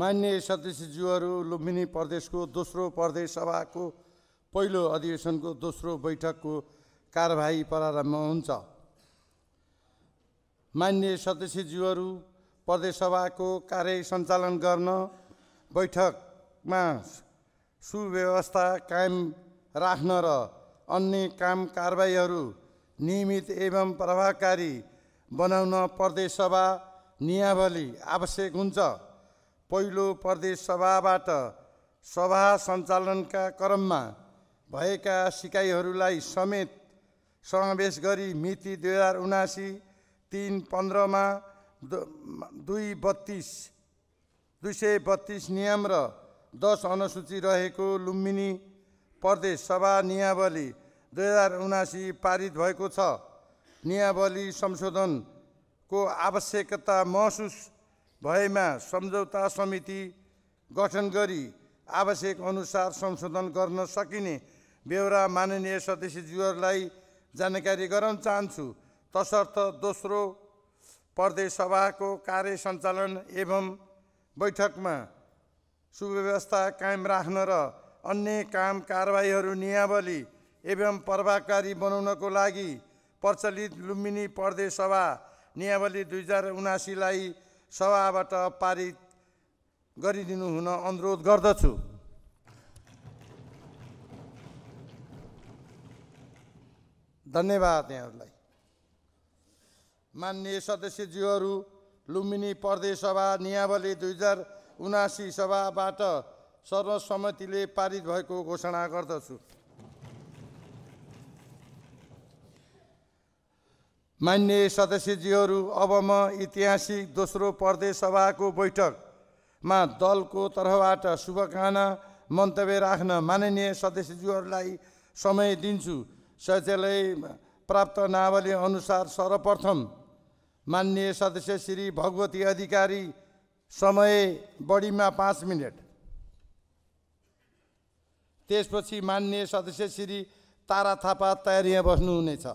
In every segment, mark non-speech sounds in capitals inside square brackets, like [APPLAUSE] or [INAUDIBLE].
मान्य सदस्यज्यूहरू लुम्बिनी प्रदेशको दोस्रो प्रदेश सभाको पहिलो अधिवेशनको दोस्रो बैठकको कारवाही प्रारम्भ हुन्छ मान्य सदस्यज्यूहरू सभाको कार्य सञ्चालन गर्न बैठकमा सुव्यवस्था कायम राख्न र अन्य काम कारवाहीहरू नियमित एवं प्रभावकारी बनाउन प्रदेश सभा नियावली आवश्यक हुन्छ पहिलो प्रदेश सभाबाट सभा सञ्चालनका क्रममा भएका सिकाइहरूलाई समेत समावेश गरी मिति दुई हजार उनासी तिन पन्ध्रमा दुई बत्तिस दुई सय बत्तिस नियम र दस अनुसूची रहेको लुम्बिनी प्रदेश सभा नियावली दुई हजार उनासी पारित भएको छ नियावली संशोधनको आवश्यकता महसुस भएमा सम्झौता समिति गठन गरी आवश्यक अनुसार संशोधन गर्न सकिने बेहोरा माननीय सदस्यज्यूहरूलाई जानकारी गराउन चाहन्छु तसर्थ दोस्रो प्रदेश सभाको कार्य सञ्चालन एवं बैठकमा सुव्यवस्था कायम राख्न र अन्य काम कारवाहीहरू नियावली एवं प्रभावकारी बनाउनको लागि प्रचलित लुम्बिनी प्रदेश सभा नियावली दुई हजार उनासीलाई सभाबाट पारित गरिदिनु हुन अनुरोध गर्दछु धन्यवाद यहाँहरूलाई मान्य सदस्यज्यूहरू लुम्बिनी प्रदेश सभा नियावली दुई हजार उनासी सभाबाट सर्वसम्मतिले पारित भएको घोषणा गर्दछु मान्य सदस्यजीहरू अब म ऐतिहासिक दोस्रो प्रदेश सभाको बैठकमा दलको तर्फबाट शुभकामना मन्तव्य राख्न माननीय सदस्यज्यूहरूलाई समय दिन्छु सचिवालय प्राप्त नावली अनुसार सर्वप्रथम मान्य सदस्य श्री भगवती अधिकारी समय बढीमा पाँच मिनट त्यसपछि मान्य सदस्य श्री तारा थापा तयारीमा बस्नुहुनेछ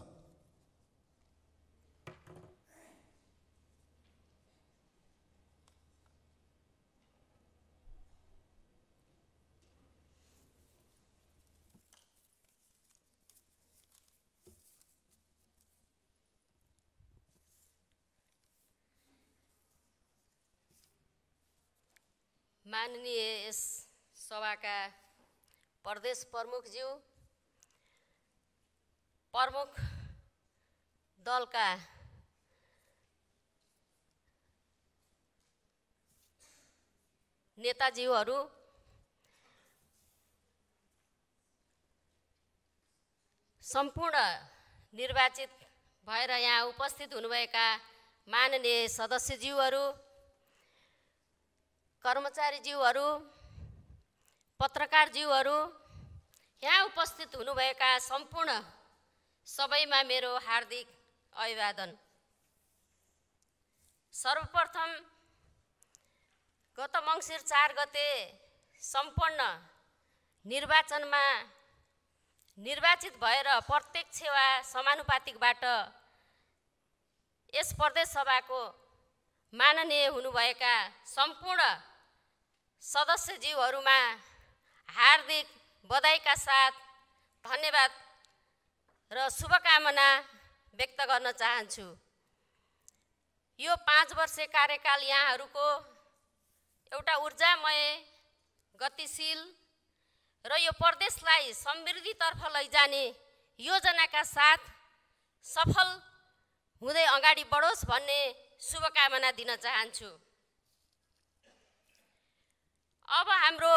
माननीय यस सभाका प्रदेश प्रमुखज्यू प्रमुख दलका नेताजीहरू सम्पूर्ण निर्वाचित भएर यहाँ उपस्थित हुनुभएका माननीय सदस्यज्यूहरू कर्मचारीज्यूहरू पत्रकारज्यूहरू यहाँ उपस्थित हुनुभएका सम्पूर्ण सबैमा मेरो हार्दिक अभिवादन सर्वप्रथम गत मङ्सिर चार गते सम्पन्न निर्वाचनमा निर्वाचित भएर प्रत्येक सेवा समानुपातिकबाट यस प्रदेशसभाको माननीय हुनुभएका सम्पूर्ण सदस्यज्यूहरूमा हार्दिक बधाईका साथ धन्यवाद र शुभकामना व्यक्त गर्न चाहन्छु यो पाँच वर्ष कार्यकाल यहाँहरूको एउटा ऊर्जामय गतिशील र यो प्रदेशलाई समृद्धितर्फ लैजाने योजनाका साथ सफल हुँदै अगाडि बढोस् भन्ने शुभकामना दिन चाहन्छु अब हाम्रो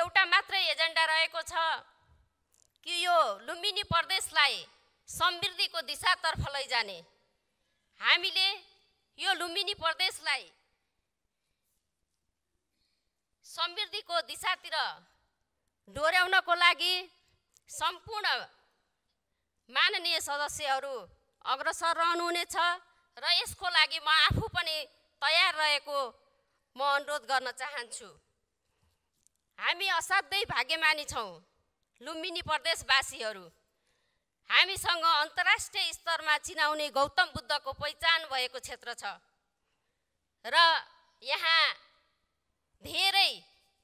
एउटा मात्रै एजेन्डा रहेको छ कि यो लुम्बिनी प्रदेशलाई समृद्धिको दिशातर्फ लैजाने हामीले यो लुम्बिनी प्रदेशलाई समृद्धिको दिशातिर डोर्याउनको लागि सम्पूर्ण माननीय सदस्यहरू अग्रसर रहनुहुनेछ र यसको लागि म आफू पनि तयार रहेको म अनुरोध गर्न चाहन्छु हामी असाध्यै भाग्यमानी छौँ लुम्बिनी प्रदेशवासीहरू हामीसँग अन्तर्राष्ट्रिय स्तरमा चिनाउने गौतम बुद्धको पहिचान भएको क्षेत्र छ र यहाँ धेरै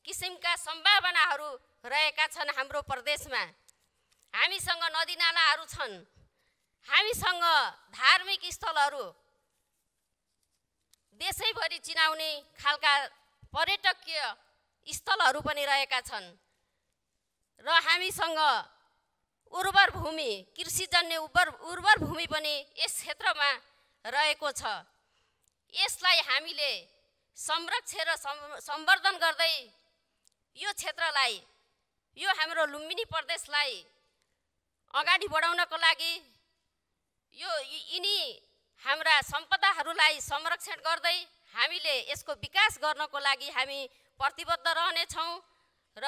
किसिमका सम्भावनाहरू रहेका छन् हाम्रो प्रदेशमा हामीसँग नदीनालाहरू छन् हामीसँग धार्मिक स्थलहरू देशैभरि चिनाउने खालका पर्यटकीय स्थलहरू पनि रहेका छन् र हामीसँग उर्वर भूमि कृषिजन्य उर्वर उर्वर भूमि पनि यस क्षेत्रमा रहेको छ यसलाई हामीले संरक्षण र सम्वर्धन गर्दै यो क्षेत्रलाई यो हाम्रो लुम्बिनी प्रदेशलाई अगाडि बढाउनको लागि यो यिनी हाम्रा सम्पदाहरूलाई संरक्षण गर्दै हामीले यसको विकास गर्नको लागि हामी प्रतिबद्ध रहनेछौँ र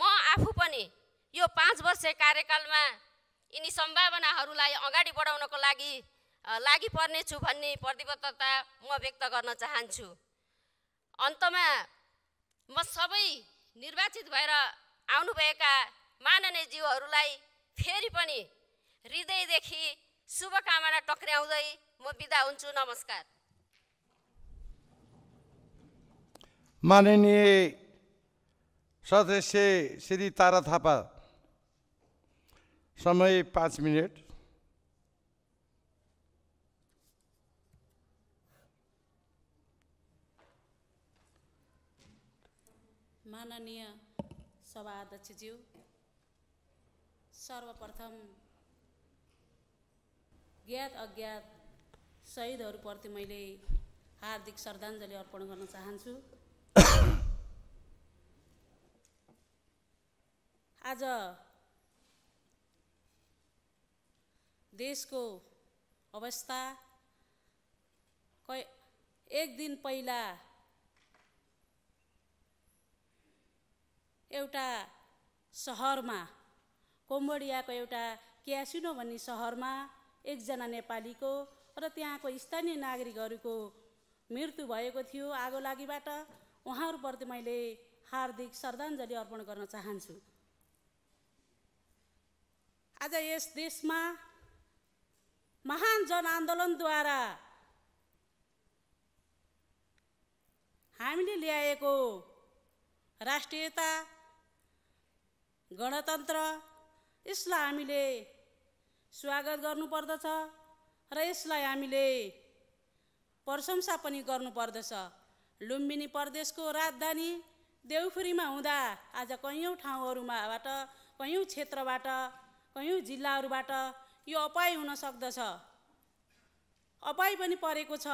म आफू पनि यो पाँच वर्ष कार्यकालमा यिनी सम्भावनाहरूलाई अगाडि बढाउनको लागि लागि पर्नेछु भन्ने प्रतिबद्धता म व्यक्त गर्न चाहन्छु अन्तमा म सबै निर्वाचित भएर आउनुभएका माननीय जीवहरूलाई फेरि पनि हृदयदेखि शुभकामना टक्र्याउँदै म बिदा हुन्छु नमस्कार माननीय सदस्य श्री तारा थापा समय पाँच मिनट माननीय सभा अध्यक्षज्यू सर्वप्रथम ज्ञात अज्ञात शहीदहरूप्रति मैले हार्दिक श्रद्धाञ्जली अर्पण गर्न चाहन्छु आज देशको अवस्था कै एक दिन पहिला एउटा सहरमा कोम्बोडियाको एउटा क्यासिनो भन्ने सहरमा एकजना नेपालीको र त्यहाँको स्थानीय नागरिकहरूको मृत्यु भएको थियो आगो लागिबाट उहाँहरूप्रति मैले हार्दिक श्रद्धाञ्जली अर्पण गर्न चाहन्छु आज यस देशमा महान जनआन्दोलनद्वारा हामीले ल्याएको राष्ट्रियता गणतन्त्र यसलाई हामीले स्वागत गर्नुपर्दछ र यसलाई हामीले प्रशंसा पनि गर्नुपर्दछ लुम्बिनी प्रदेशको राजधानी देउखुरीमा हुँदा आज कैयौँ ठाउँहरूमाबाट कैयौँ क्षेत्रबाट कैयौँ जिल्लाहरूबाट यो अपाय हुन सक्दछ अपाय पनि परेको छ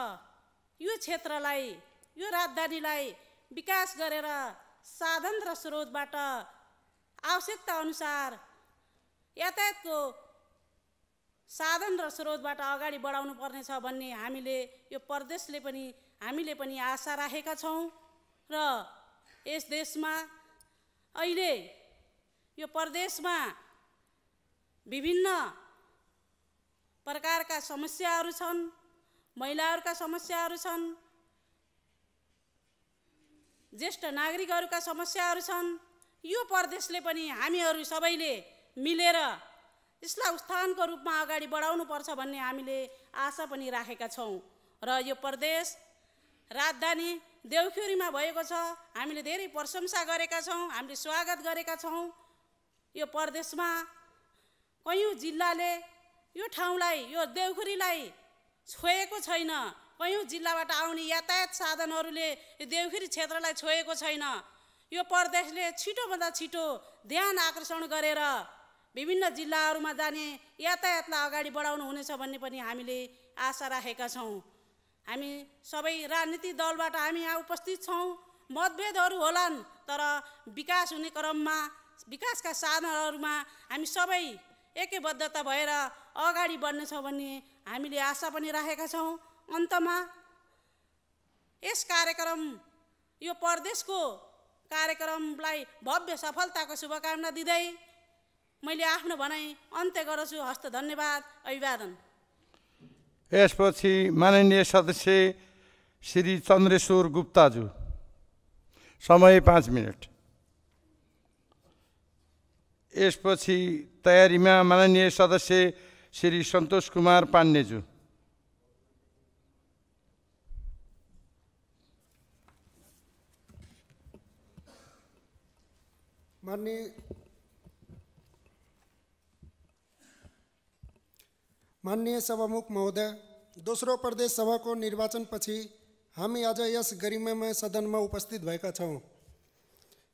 यो क्षेत्रलाई यो राजधानीलाई विकास गरेर साधन र स्रोतबाट आवश्यकता अनुसार यातायातको साधन र स्रोतबाट अगाडि बढाउनु पर्नेछ भन्ने हामीले यो प्रदेशले पनि हामीले पनि आशा राखेका छौँ र यस देशमा अहिले यो प्रदेशमा विभिन्न प्रकारका समस्याहरू छन् महिलाहरूका समस्याहरू छन् ज्येष्ठ नागरिकहरूका समस्याहरू छन् यो प्रदेशले पनि हामीहरू सबैले मिलेर यसलाई उत्थानको रूपमा अगाडि बढाउनुपर्छ भन्ने हामीले आशा पनि राखेका छौँ र यो प्रदेश राजधानी देउखुरीमा भएको छ हामीले धेरै प्रशंसा गरेका छौँ हामीले स्वागत गरेका छौँ यो प्रदेशमा कयौँ जिल्लाले यो ठाउँलाई यो देउखुरीलाई छोएको छैन कयौँ जिल्लाबाट आउने यातायात साधनहरूले यो देउखुरी क्षेत्रलाई छोएको छैन यो प्रदेशले छिटोभन्दा छिटो ध्यान आकर्षण गरेर विभिन्न जिल्लाहरूमा जाने यातायातलाई अगाडि बढाउनु हुनेछ भन्ने पनि हामीले आशा राखेका छौँ हामी सबै राजनीति दलबाट हामी यहाँ उपस्थित छौँ मतभेदहरू होलान् तर विकास हुने क्रममा विकासका साधनहरूमा हामी सबै एकैबद्धता भएर अगाडि बढ्नेछौँ भन्ने हामीले आशा पनि राखेका छौँ अन्तमा यस कार्यक्रम यो प्रदेशको कार्यक्रमलाई भव्य सफलताको शुभकामना दिँदै मैले आफ्नो भनाइ अन्त्य गर्छु हस्त धन्यवाद अभिवादन यसपछि माननीय सदस्य श्री चन्द्रेश्वर गुप्ताज्यू समय पाँच मिनट यसपछि तयारीमा माननीय सदस्य श्री सन्तोष कुमार पाण्डेज्यू माननीय मान्य सभामुख महोदय दोस्रो प्रदेश सभाको निर्वाचनपछि हामी आज यस गरिमामय सदनमा उपस्थित भएका छौँ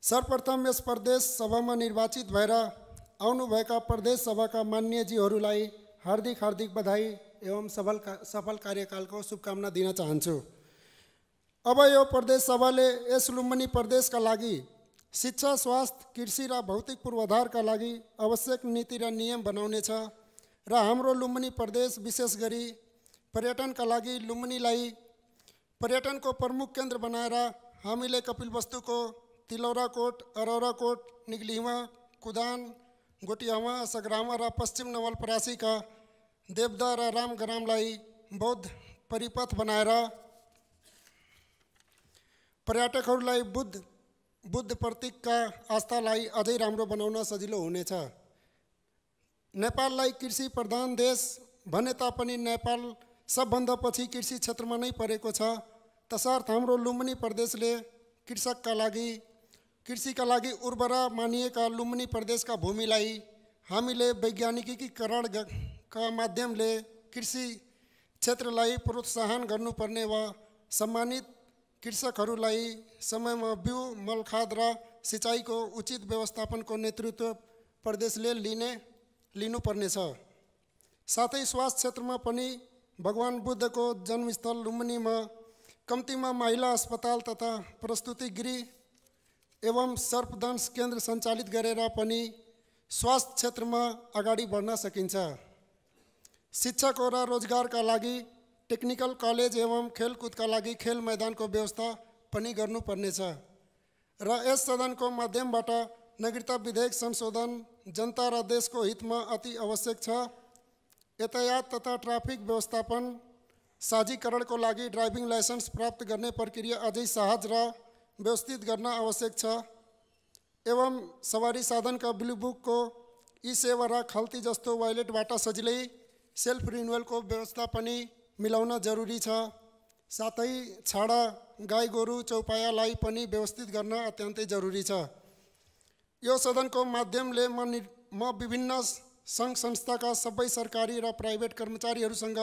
सर्वप्रथम यस प्रदेश सभामा निर्वाचित भएर आउनुभएका प्रदेश सभाका मान्यजीहरूलाई हार्दिक हार्दिक बधाई एवं सफल का सफल कार्यकालको शुभकामना दिन चाहन्छु अब यो प्रदेश सभाले यस लुम्बनी प्रदेशका लागि शिक्षा स्वास्थ्य कृषि र भौतिक पूर्वाधारका लागि आवश्यक नीति र नियम बनाउनेछ र हाम्रो लुम्बिनी प्रदेश विशेष गरी पर्यटनका लागि लुम्बिनीलाई पर्यटनको प्रमुख केन्द्र बनाएर हामीले कपिलवस्तुको तिलौराकोट अरौराकोट निग्लिमा कुदान गोटियामा सगरामा र पश्चिम नवलपरासीका देवदा र रामग्रामलाई बौद्ध परिपथ बनाएर पर्यटकहरूलाई बुद्ध बुद्ध प्रतीकका आस्थालाई अझै राम्रो बनाउन सजिलो हुनेछ नेपाललाई कृषि प्रधान देश भने तापनि नेपाल सबभन्दा पछि कृषि क्षेत्रमा नै परेको छ तसर्थ हाम्रो लुम्बिनी प्रदेशले कृषकका लागि कृषिका लागि उर्वरा मानिएका लुम्बिनी प्रदेशका भूमिलाई हामीले वैज्ञानिकीकरणका माध्यमले कृषि क्षेत्रलाई प्रोत्साहन गर्नुपर्ने वा सम्मानित कृषकहरूलाई समयमा बिउ मलखाद र सिँचाइको उचित व्यवस्थापनको नेतृत्व प्रदेशले लिने लिनुपर्नेछ साथै स्वास्थ्य क्षेत्रमा पनि भगवान् बुद्धको जन्मस्थल लुम्बिनीमा कम्तीमा महिला अस्पताल तथा प्रस्तुति गृह एवं सर्पदंश केन्द्र सञ्चालित गरेर पनि स्वास्थ्य क्षेत्रमा अगाडि बढ्न सकिन्छ शिक्षक र रोजगारका लागि टेक्निकल कलेज एवं खेलकुदका लागि खेल मैदानको व्यवस्था पनि गर्नुपर्नेछ र यस सदनको माध्यमबाट विधेयक संशोधन जनता रेस को हित में अति आवश्यक यातायात तथा ट्राफिक व्यवस्थापन को लगी ड्राइविंग लाइसेंस प्राप्त करने प्रक्रिया अज सहज र व्यवस्थित आवश्यक एवं सवारी साधन का ब्लू बुक को ई सेवा र खल्ती जस्तो बा सजिले सेल्फ को व्यवस्था भी मिला जरूरी साथ ही छाडा गाई गोरु चौपाया व्यवस्थित करना अत्यंत जरूरी है यो सदनको माध्यमले म नि म विभिन्न सङ्घ संस्थाका सबै सरकारी र प्राइभेट कर्मचारीहरूसँग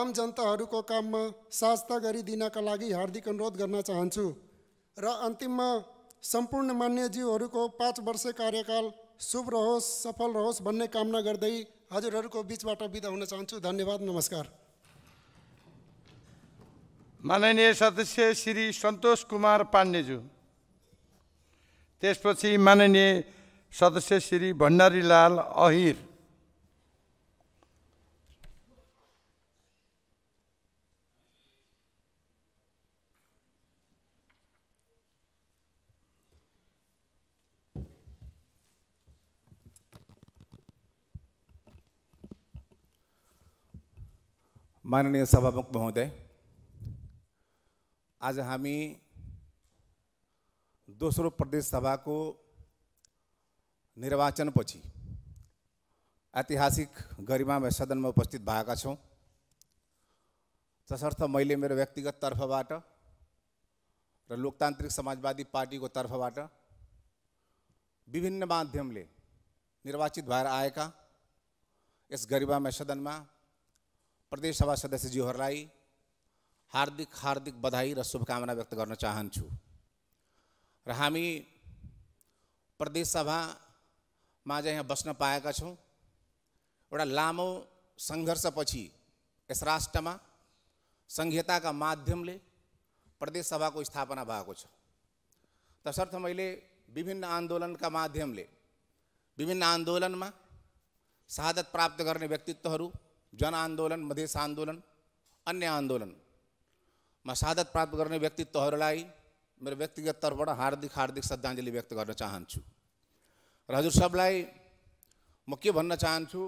आम जनताहरूको काममा साझता गरिदिनका लागि हार्दिक अनुरोध गर्न चाहन्छु र अन्तिममा सम्पूर्ण मान्यज्यूहरूको पाँच वर्ष कार्यकाल शुभ रहोस् सफल रहोस् भन्ने कामना गर्दै हजुरहरूको बिचबाट बिदा हुन चाहन्छु धन्यवाद नमस्कार माननीय सदस्य श्री सन्तोष कुमार पाण्डेज्यू त्यसपछि माननीय सदस्य श्री भण्डारीलाल अहिर माननीय सभामुख महोदय आज हामी प्रदेश सभा को निर्वाचन पची ऐतिहासिक गरिमा में उपस्थित भाग तसर्थ मैं मेरे व्यक्तिगत तर्फवा लोकतांत्रिक समाजवादी पार्टी को तर्फवा विभिन्न माध्यमले निर्वाचित इस गरिमा में सदन में प्रदेश सभा सदस्यजी हार्दिक हार्दिक बधाई और शुभकामना व्यक्त करना चाहूँ र हामी प्रदेश सभामा चाहिँ यहाँ बस्न पाएका छौँ एउटा लामो सङ्घर्षपछि यस राष्ट्रमा सङ्घीयताका माध्यमले प्रदेश सभाको स्थापना भएको छ तसर्थ मैले विभिन्न आन्दोलनका माध्यमले विभिन्न आन्दोलनमा शहादत प्राप्त गर्ने व्यक्तित्वहरू जनआन्दोलन मधेस आन्दोलन अन्य आन्दोलनमा शहादत प्राप्त गर्ने व्यक्तित्वहरूलाई मेरो व्यक्तिगत तर्फबाट हार्दिक हार्दिक श्रद्धाञ्जली व्यक्त गर्न चाहन्छु र हजुर सबलाई म के भन्न चाहन्छु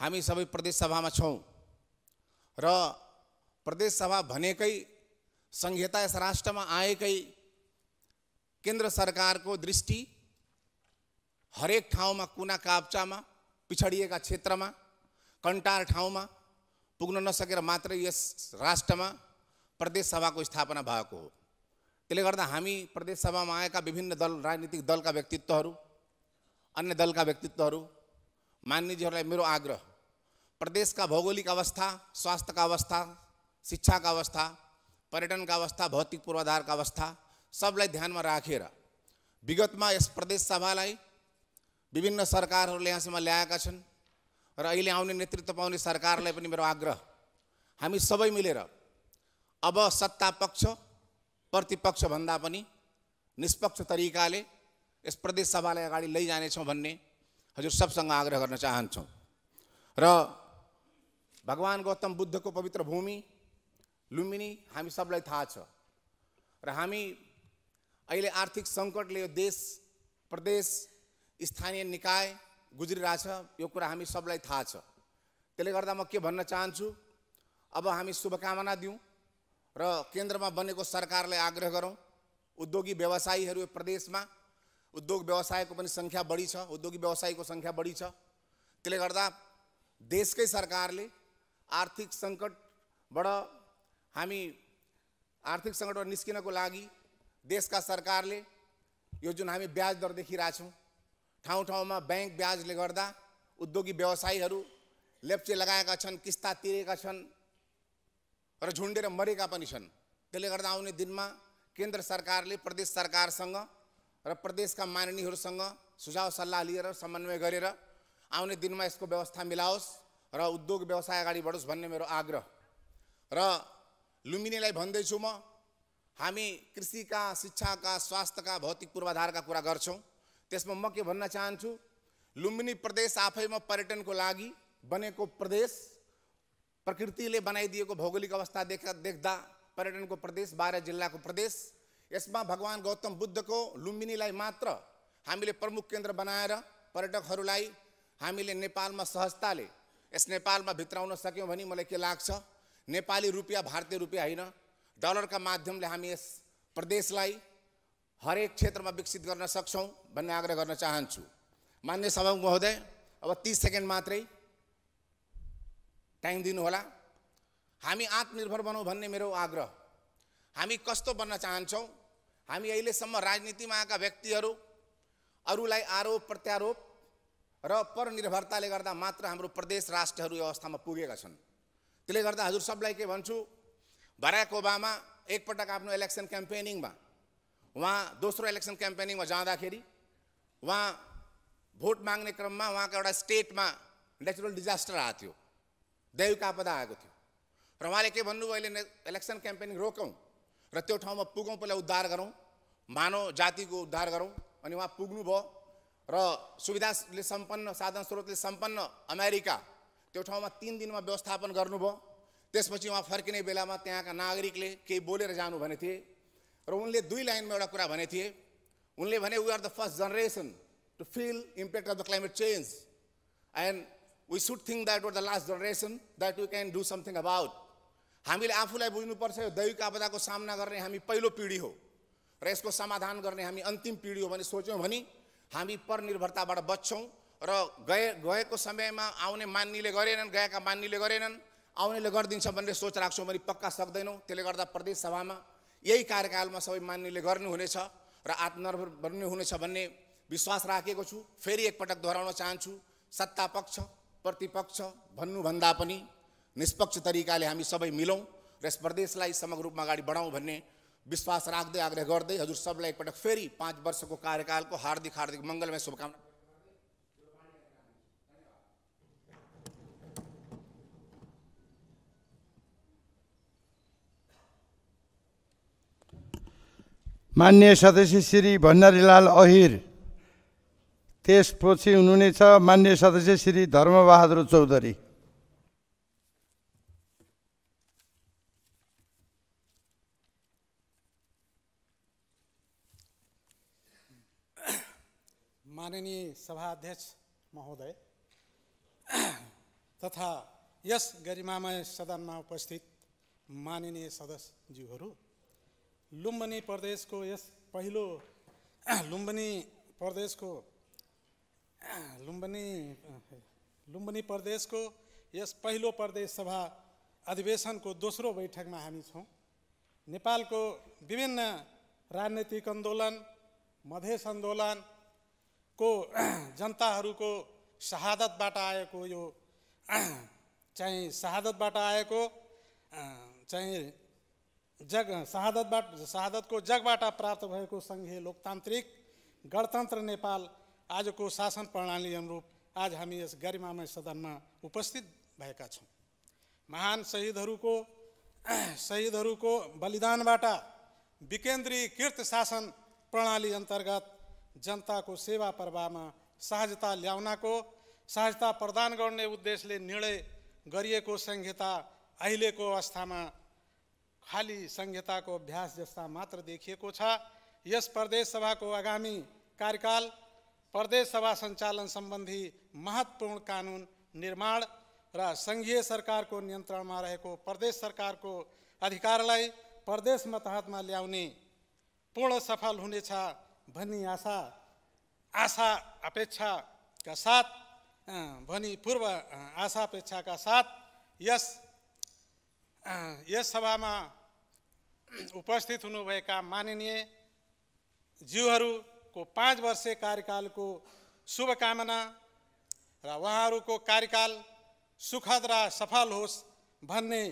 हामी सबै प्रदेश सभामा छौँ र प्रदेश सभा भनेकै संहिता यस राष्ट्रमा आएकै केन्द्र सरकारको दृष्टि हरेक ठाउँमा कुना काप्चामा पिछडिएका क्षेत्रमा कन्टार ठाउँमा पुग्न नसकेर मात्रै यस राष्ट्रमा प्रदेश सभाको स्थापना भएको हो त्यसले गर्दा हामी प्रदेशसभामा आएका विभिन्न दल राजनीतिक दलका व्यक्तित्वहरू अन्य दलका व्यक्तित्वहरू मान्यजीहरूलाई मेरो आग्रह प्रदेशका भौगोलिक अवस्था स्वास्थ्यका अवस्था शिक्षाका अवस्था पर्यटनका अवस्था भौतिक पूर्वाधारका अवस्था सबलाई ध्यानमा राखेर विगतमा यस प्रदेशसभालाई विभिन्न सरकारहरूले यहाँसम्म ल्याएका छन् र अहिले आउने नेतृत्व पाउने सरकारलाई पनि मेरो आग्रह हामी सबै मिलेर अब सत्ता पक्ष प्रतिपक्षभन्दा पनि निष्पक्ष तरिकाले यस प्रदेश सभालाई अगाडि लैजानेछौँ भन्ने हजुर सबसँग आग्रह गर्न चाहन्छौँ र भगवान् गौतम बुद्धको पवित्र भूमि लुम्बिनी हामी सबलाई थाहा छ र हामी अहिले आर्थिक सङ्कटले यो देश प्रदेश स्थानीय निकाय गुज्रिरहेछ यो कुरा हामी सबलाई थाहा छ त्यसले गर्दा म के भन्न चाहन्छु अब हामी शुभकामना दिउँ र को सरकार ने आग्रह करूँ उद्योगी व्यवसायी प्रदेश में उद्योग व्यवसाय को संख्या बढी उद्योगी व्यवसाय को संख्या बड़ी त्यसले देशक सरकार ने आर्थिक बड़ हमी आर्थिक लगी देश का सरकार ने यह जो हम ब्याज दर देखी ठाउँ में बैंक ब्याज लेद्योगी उद्योगी लेप्चे लगाया किस्ता तीर र झुन्डेर मरेका पनि छन् त्यसले गर्दा आउने दिनमा केन्द्र सरकारले प्रदेश सरकारसँग र प्रदेशका माननीयहरूसँग सुझाव सल्लाह लिएर समन्वय गरेर आउने दिनमा यसको व्यवस्था मिलाओस् र उद्योग व्यवसाय अगाडि बढोस् भन्ने मेरो आग्रह र लुम्बिनीलाई भन्दैछु म हामी कृषिका शिक्षाका स्वास्थ्यका भौतिक पूर्वाधारका कुरा गर्छौँ त्यसमा म के भन्न चाहन्छु लुम्बिनी प्रदेश आफैमा पर्यटनको लागि बनेको प्रदेश प्रकृति प्रकृतिले को भौगोलिक अवस्था देख पर्यटन को प्रदेश जिला को प्रदेश इसमें भगवान गौतम बुद्ध को मात्र हामीले प्रमुख केन्द्र बनाएर पर्यटक हामीले सहजता ने इस नेपालमा में सक्यौँ सक्य मैं के लाग्छ नेपाली रुपया भारतीय मध्यम होइन हम इस प्रदेश हर एक क्षेत्र में विकसित कर सक्छौँ भन्ने आग्रह चाहूँ मान्य सभा महोदय अब तीस सेकेंड मत टाइम दिनुहोला हामी आत्मनिर्भर बनाऊ भन्ने मेरो आग्रह हामी कस्तो बन्न चाहन्छौँ हामी अहिलेसम्म राजनीतिमा आएका व्यक्तिहरू अरूलाई आरोप प्रत्यारोप र परनिर्भरताले गर्दा मात्र हाम्रो प्रदेश राष्ट्रहरू यो अवस्थामा पुगेका छन् त्यसले गर्दा हजुर सबलाई के भन्छु भराक ओबामा एकपटक आफ्नो इलेक्सन क्याम्पेनिङमा उहाँ दोस्रो इलेक्सन क्याम्पेनिङमा जाँदाखेरि उहाँ भोट माग्ने क्रममा उहाँको एउटा स्टेटमा नेचुरल डिजास्टर आएको थियो दैविक आपदा आएको थियो र उहाँले के भन्नुभयो अहिले इलेक्सन क्याम्पेन रोकौँ र त्यो ठाउँमा पुगौँ पहिला उद्धार गरौँ मानव जातिको उद्धार गरौँ अनि उहाँ पुग्नुभयो र सुविधाले सम्पन्न साधन स्रोतले सम्पन्न अमेरिका त्यो ठाउँमा तिन दिनमा व्यवस्थापन गर्नुभयो त्यसपछि उहाँ फर्किने बेलामा त्यहाँका नागरिकले केही बोलेर जानु भने थिए र उनले दुई लाइनमा एउटा कुरा भने थिए उनले भने we are the first generation to feel impact of the climate change and we should think that were the last generation that we can do something about हामीले आफूलाई बुझ्नुपर्छ यो दैविक आपदाको सामना गर्ने हामी पहिलो पिँढी हो र यसको समाधान गर्ने हामी अन्तिम पिँढी हो भने सोच्यौँ भने हामी परनिर्भरताबाट बच्छौँ र गए गएको समयमा आउने मान्नेले गरेनन् गएका मान्नीले गरेनन् आउनेले गरिदिन्छ भनेर सोच राख्छौँ भने पक्का सक्दैनौँ त्यसले गर्दा प्रदेश सभामा यही कार्यकालमा सबै मान्नेले गर्नुहुनेछ र आत्मनिर्भर बन्ने हुनेछ भन्ने विश्वास राखेको छु फेरि एकपटक दोहोऱ्याउन चाहन्छु सत्ता पक्ष प्रतिपक्ष भन्नुभन्दा पनि निष्पक्ष तरिकाले हामी सबै मिलौँ र यस प्रदेशलाई समग्र रूपमा अगाडि बढाउँ भन्ने विश्वास राख्दै आग्रह गर्दै हजुर सबलाई एकपटक फेरि पाँच वर्षको कार्यकालको हार्दिक हार्दिक मङ्गलमय शुभकामना मान्य सदस्य श्री भण्डारीलाल अहिर त्यसपछि हुनुहुनेछ मान्य सदस्य श्री धर्मबहादुर चौधरी माननीय सभाध्यक्ष महोदय तथा यस गरिमामय सदनमा उपस्थित माननीय सदस्यज्यूहरू लुम्बनी प्रदेशको यस पहिलो लुम्बनी प्रदेशको [CLEARS THROAT] लुम्बनी लुम्बिनी प्रदेशको यस पहिलो प्रदेश सभा अधिवेशनको दोस्रो बैठकमा हामी छौँ नेपालको विभिन्न राजनैतिक आन्दोलन मधेस आन्दोलनको [CLEARS THROAT] जनताहरूको शहादतबाट आएको यो [CLEARS THROAT] चाहिँ शहादतबाट आएको चाहिँ जग शहादतबाट शहादतको जगबाट प्राप्त भएको सङ्घीय लोकतान्त्रिक गणतन्त्र नेपाल आजको शासन प्रणाली अनुरूप आज हामी यस गरिमामय सदनमा उपस्थित भएका छौँ महान शहीदहरूको [CLEARS THROAT] शहीदहरूको बलिदानबाट विकेन्द्रीकृत शासन प्रणाली अन्तर्गत जनताको सेवा प्रवाहमा सहजता ल्याउनको सहजता प्रदान गर्ने उद्देश्यले निर्णय गरिएको संहिता अहिलेको अवस्थामा खालि संहिताको अभ्यास जस्ता मात्र देखिएको छ यस प्रदेश सभाको आगामी कार्यकाल प्रदेश सभा सञ्चालन सम्बन्धी महत्त्वपूर्ण कानुन निर्माण र सङ्घीय सरकारको नियन्त्रणमा रहेको प्रदेश सरकारको अधिकारलाई प्रदेश मतहतमा ल्याउने पूर्ण सफल हुनेछ भनी आशा आशा अपेक्षाका साथ भनी पूर्व आशा अपेक्षाका साथ यस यस सभामा उपस्थित हुनुभएका माननीय ज्यूहरू को पाँच वर्ष कार्यकालको शुभकामना र उहाँहरूको कार्यकाल सुखद र सफल होस् भन्ने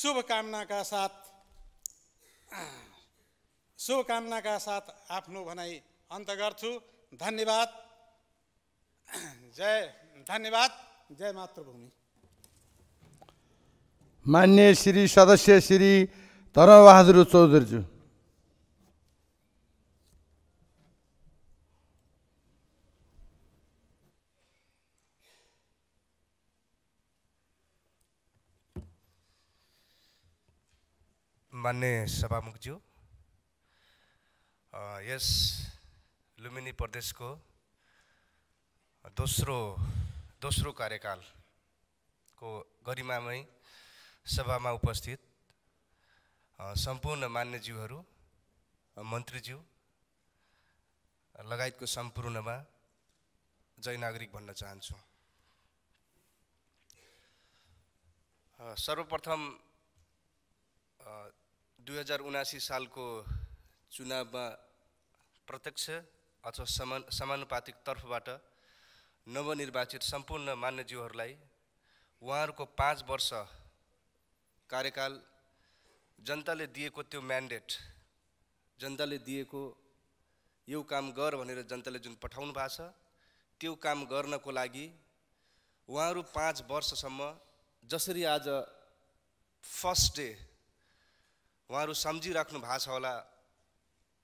शुभकामनाका साथ शुभकामनाका साथ आफ्नो भनाइ अन्त गर्छु धन्यवाद जय धन्यवाद जय मातृभूमि मान्य श्री सदस्य श्री धर्मबहादुर चौधरीज्यू मान्य सभामुखज्यू यस लुम्बिनी प्रदेशको दोस्रो दोस्रो कार्यकालको गरिमामै सभामा उपस्थित सम्पूर्ण मान्यज्यूहरू मन्त्रीज्यू लगायतको सम्पूर्णमा जय नागरिक भन्न चाहन्छु सर्वप्रथम दुई हजार उनासी सालको चुनावमा प्रत्यक्ष अथवा समान समानुपातिक तर्फबाट नवनिर्वाचित सम्पूर्ण मान्यज्यूहरूलाई उहाँहरूको पाँच वर्ष कार्यकाल जनताले दिएको त्यो म्यान्डेट जनताले दिएको यो काम गर भनेर जनताले जुन पठाउनु भएको छ त्यो काम गर्नको लागि उहाँहरू पाँच वर्षसम्म जसरी आज फर्स्ट डे उहाँहरू सम्झिराख्नु भएको छ होला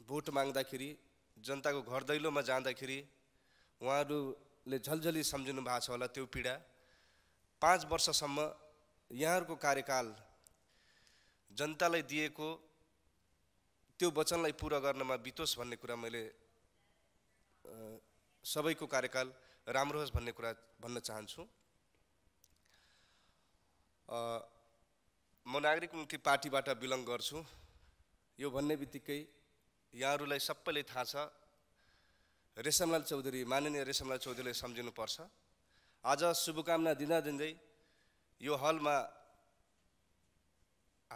भोट माग्दाखेरि जनताको घर दैलोमा जाँदाखेरि उहाँहरूले झल्झली सम्झिनु भएको छ होला त्यो पीडा पाँच वर्षसम्म यहाँहरूको कार्यकाल जनतालाई दिएको त्यो वचनलाई पुरा गर्नमा बितोस् भन्ने कुरा मैले सबैको कार्यकाल राम्रो होस् भन्ने कुरा भन्न चाहन्छु म नागरिक मुक्ति पार्टीबाट बिलङ गर्छु यो भन्ने बित्तिकै यहाँहरूलाई सबैले थाहा छ रेशमलाल चौधरी माननीय रेशमलाल चौधरीले सम्झिनुपर्छ आज शुभकामना दिँदादिँदै यो हलमा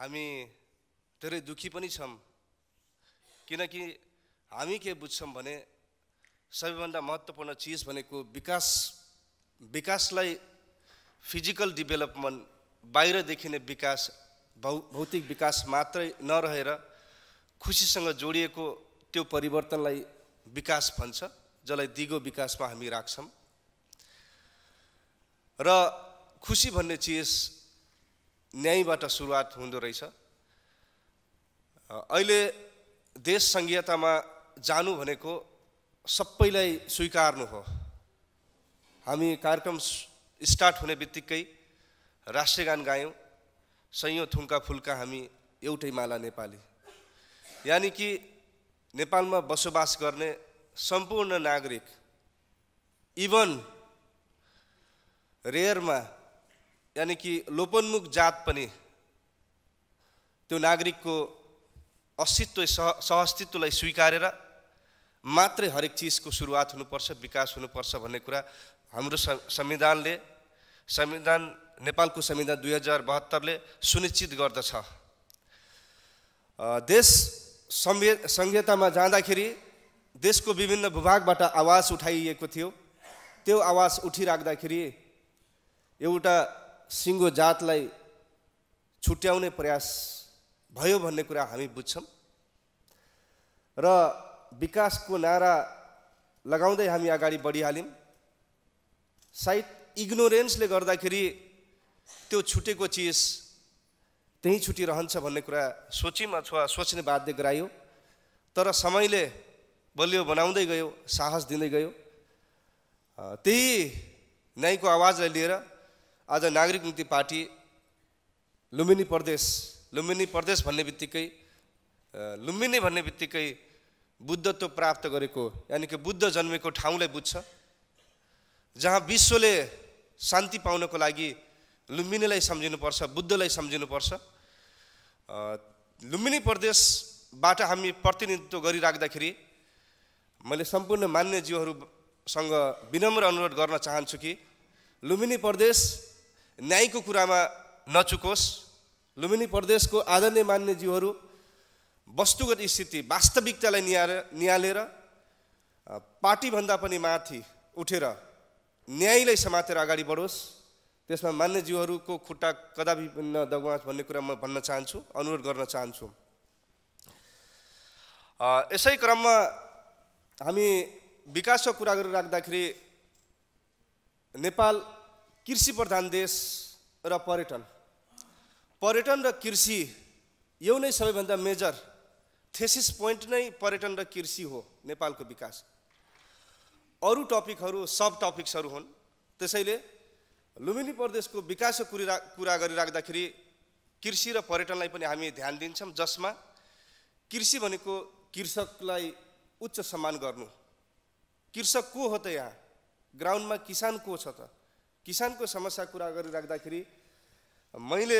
हामी धेरै दुःखी पनि छौँ किनकि हामी के बुझ्छौँ भने सबैभन्दा महत्त्वपूर्ण चिज भनेको विकास विकासलाई फिजिकल डेभलपमेन्ट बाहिर देखिने विकास भौ भौतिक विकास मात्रै नरहेर खुसीसँग जोडिएको त्यो परिवर्तनलाई विकास भन्छ जसलाई दिगो विकासमा हामी राख्छौँ र खुसी भन्ने चिज न्यायबाट सुरुवात हुँदो रहेछ अहिले देश सङ्घीयतामा जानु भनेको सबैलाई स्वीकार्नु हो हामी कार्यक्रम स्टार्ट हुने बित्तिकै राष्ट्रिय गायौँ सयौँ थुम्का फुल्का हामी एउटै माला नेपाली यानि कि नेपालमा बसोबास गर्ने सम्पूर्ण नागरिक इभन रेयरमा यानि कि लोपोन्मुख जात पनि त्यो नागरिकको अस्तित्व सह सहअस्तित्वलाई स्वीकारेर मात्रै हरेक चिजको सुरुवात हुनुपर्छ विकास हुनुपर्छ भन्ने कुरा हाम्रो संविधानले संविधान नेपालको संविधान दुई हजार बहत्तरले सुनिश्चित गर्दछ देश संवे संहितामा जाँदाखेरि देशको विभिन्न भूभागबाट आवाज उठाइएको थियो त्यो आवाज उठिराख्दाखेरि एउटा सिङ्गो जातलाई छुट्याउने प्रयास भयो भन्ने कुरा हामी बुझ्छौँ र विकासको नारा लगाउँदै हामी अगाडि बढिहाल्यौँ सायद इग्नोरेन्सले गर्दाखेरि त्यो छुटेको चिज त्यहीँ छुटिरहन्छ भन्ने कुरा सोचीमा छ सोच्ने बाध्य गरायो तर समयले बलियो बनाउँदै गयो साहस दिँदै गयो त्यही न्यायको आवाजलाई लिएर आज नागरिक मुक्ति पार्टी लुम्बिनी प्रदेश लुम्बिनी प्रदेश भन्ने बित्तिकै लुम्बिनी भन्ने बित्तिकै बुद्धत्व प्राप्त गरेको यानि कि बुद्ध जन्मेको ठाउँलाई बुझ्छ जहाँ विश्वले शान्ति पाउनको लागि लुम्बिनीलाई सम्झिनुपर्छ बुद्धलाई सम्झिनुपर्छ लुम्बिनी प्रदेशबाट हामी प्रतिनिधित्व गरिराख्दाखेरि मैले सम्पूर्ण मान्य जीवहरूसँग विनम्र अनुरोध गर्न चाहन्छु कि लुम्बिनी प्रदेश न्यायको कुरामा नचुकोस् लुम्बिनी प्रदेशको आदरणीय मान्यजीवहरू वस्तुगत स्थिति वास्तविकतालाई निहार निहालेर पार्टीभन्दा पनि माथि उठेर न्यायलाई समातेर अगाडि बढोस् त्यसमा मान्यजीवहरूको खुट्टा कदापि दगुवास भन्ने कुरा म भन्न चाहन्छु अनुरोध गर्न चाहन्छु यसै क्रममा हामी विकासको कुरा गरिराख्दाखेरि नेपाल कृषि प्रधान देश र पर्यटन पर्यटन र कृषि यो नै सबैभन्दा मेजर थेसिस पोइन्ट नै पर्यटन र कृषि हो नेपालको विकास अरू टपिकहरू सब टपिक्सहरू हुन् त्यसैले लुम्बिनी प्रदेशको विकासको कुरा गरिराख्दाखेरि कृषि र पर्यटनलाई पनि हामी ध्यान दिन्छौँ जसमा कृषि भनेको कृषकलाई उच्च सम्मान गर्नु कृषक को हो त यहाँ ग्राउन्डमा किसान को छ त किसानको समस्या कुरा गरिराख्दाखेरि मैले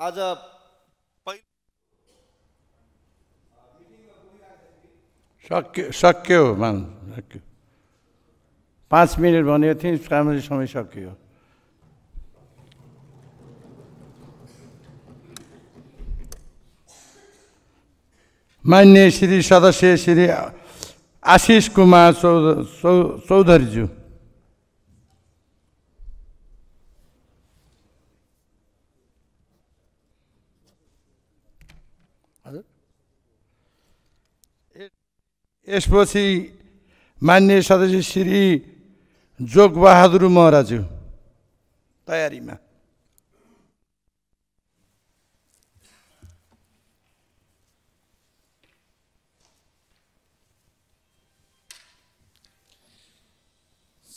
आज सक्यो सक्यो सक्यो पाँच मिनट भनेको थिएँ राम्ररी समय सकियो मान्य श्री सदस्य श्री आशिष कुमार चौध चौ चौधरीज्यू यसपछि मान्य सदस्य श्री जोगबहादुर महराज्यू तयारीमा